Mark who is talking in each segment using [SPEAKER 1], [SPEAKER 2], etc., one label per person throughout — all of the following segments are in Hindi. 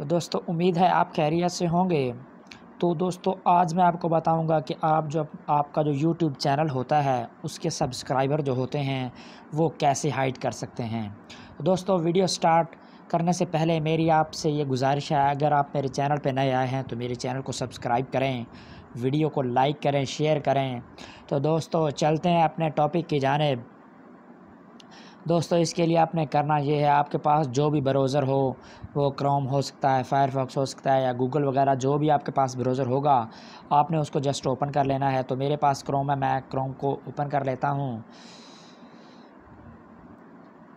[SPEAKER 1] तो दोस्तों उम्मीद है आप खैरियत से होंगे तो दोस्तों आज मैं आपको बताऊंगा कि आप जब आपका जो यूट्यूब चैनल होता है उसके सब्सक्राइबर जो होते हैं वो कैसे हाइड कर सकते हैं तो दोस्तों वीडियो स्टार्ट करने से पहले मेरी आपसे ये गुजारिश है अगर आप मेरे चैनल पर नए आए हैं तो मेरे चैनल को सब्सक्राइब करें वीडियो को लाइक करें शेयर करें तो दोस्तों चलते हैं अपने टॉपिक की जानेब दोस्तों इसके लिए आपने करना ये है आपके पास जो भी ब्राउज़र हो वो क्रोम हो सकता है फायरफॉक्स हो सकता है या गूगल वगैरह जो भी आपके पास ब्राउज़र होगा आपने उसको जस्ट ओपन कर लेना है तो मेरे पास क्रोम है मैं क्रोम को ओपन कर लेता हूँ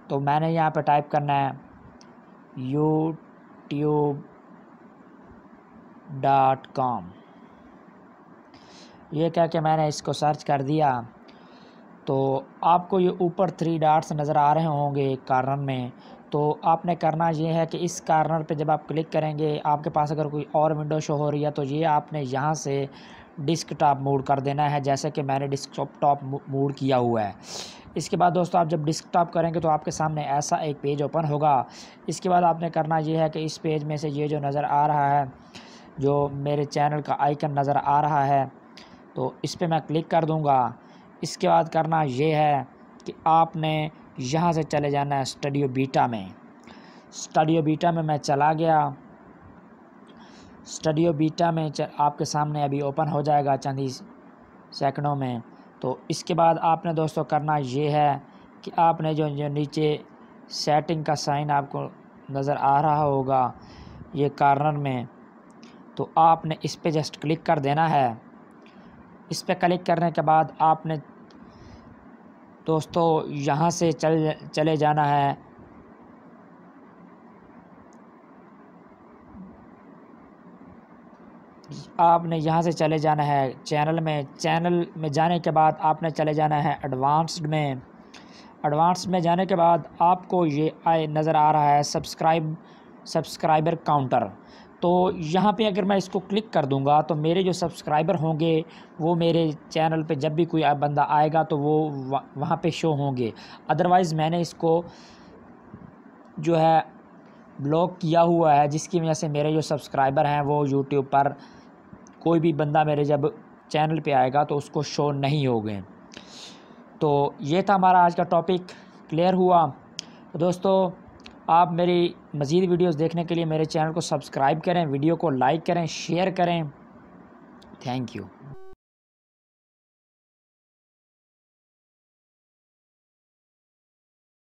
[SPEAKER 1] तो मैंने यहाँ पर टाइप करना है यूट्यूब डॉट कॉम ये कह के मैंने इसको सर्च कर दिया तो आपको ये ऊपर थ्री डार्ट्स नज़र आ रहे होंगे कार्नर में तो आपने करना ये है कि इस कार्नर पे जब आप क्लिक करेंगे आपके पास अगर कोई और विंडो शो हो रही है तो ये आपने यहाँ से डिस्क टॉप मूड कर देना है जैसे कि मैंने डिस्क टॉप मूड किया हुआ है इसके बाद दोस्तों आप जब डिस्क टॉप करेंगे तो आपके सामने ऐसा एक पेज ओपन होगा इसके बाद आपने करना ये है कि इस पेज में से ये जो नज़र आ रहा है जो मेरे चैनल का आइकन नज़र आ रहा है तो इस पर मैं क्लिक कर दूँगा इसके बाद करना ये है कि आपने यहाँ से चले जाना है स्टडियो बीटा में स्टडियो बीटा में मैं चला गया स्टडियो बीटा में आपके सामने अभी ओपन हो जाएगा चंद ही सेकंडों में तो इसके बाद आपने दोस्तों करना ये है कि आपने जो जो नीचे सेटिंग का साइन आपको नज़र आ रहा होगा ये कार्नर में तो आपने इस पर जस्ट क्लिक कर देना है इस पर क्लिक करने के बाद आपने दोस्तों यहाँ से चल चले जाना है आपने यहाँ से चले जाना है चैनल में चैनल में जाने के बाद आपने चले जाना है एडवांस्ड में एडवांस में जाने के बाद आपको ये आए नज़र आ रहा है सब्सक्राइब सब्सक्राइबर काउंटर तो यहाँ पे अगर मैं इसको क्लिक कर दूँगा तो मेरे जो सब्सक्राइबर होंगे वो मेरे चैनल पे जब भी कोई बंदा आएगा तो वो वहाँ पे शो होंगे अदरवाइज़ मैंने इसको जो है ब्लॉक किया हुआ है जिसकी वजह से मेरे जो सब्सक्राइबर हैं वो यूट्यूब पर कोई भी बंदा मेरे जब चैनल पे आएगा तो उसको शो नहीं हो गए तो ये था हमारा आज का टॉपिक क्लियर हुआ तो दोस्तों आप मेरी मज़ीद वीडियोज़ देखने के लिए मेरे चैनल को सब्सक्राइब करें वीडियो को लाइक करें शेयर करें थैंक यू